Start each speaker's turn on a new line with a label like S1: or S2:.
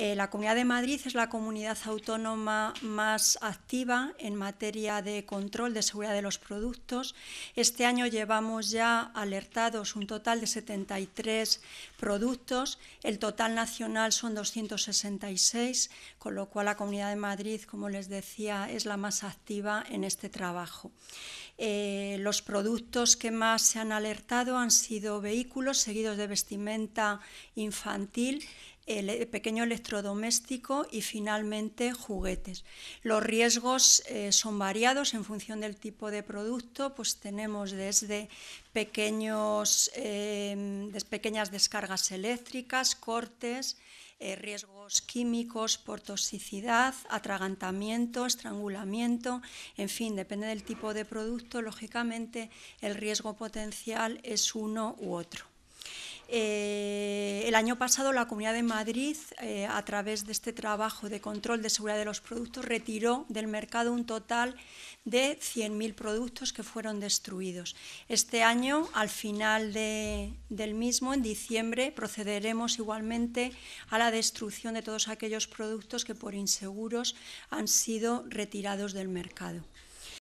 S1: Eh, la Comunidad de Madrid es la comunidad autónoma más activa en materia de control de seguridad de los productos. Este año llevamos ya alertados un total de 73 productos. El total nacional son 266, con lo cual la Comunidad de Madrid, como les decía, es la más activa en este trabajo. Eh, los productos que más se han alertado han sido vehículos seguidos de vestimenta infantil, eh, pequeño electrodoméstico y finalmente juguetes. Los riesgos eh, son variados en función del tipo de producto, pues tenemos desde em, pequeñas descargas eléctricas, cortes, eh, riesgos químicos por toxicidad, atragantamiento, estrangulamiento, en fin, depende del tipo de producto, lógicamente el riesgo potencial es uno u otro. Eh, el año pasado la Comunidad de Madrid, eh, a través de este trabajo de control de seguridad de los productos, retiró del mercado un total de 100.000 productos que fueron destruidos. Este año, al final del mismo, en diciembre, procederemos igualmente a la destrucción de todos aquellos productos que por inseguros han sido retirados del mercado.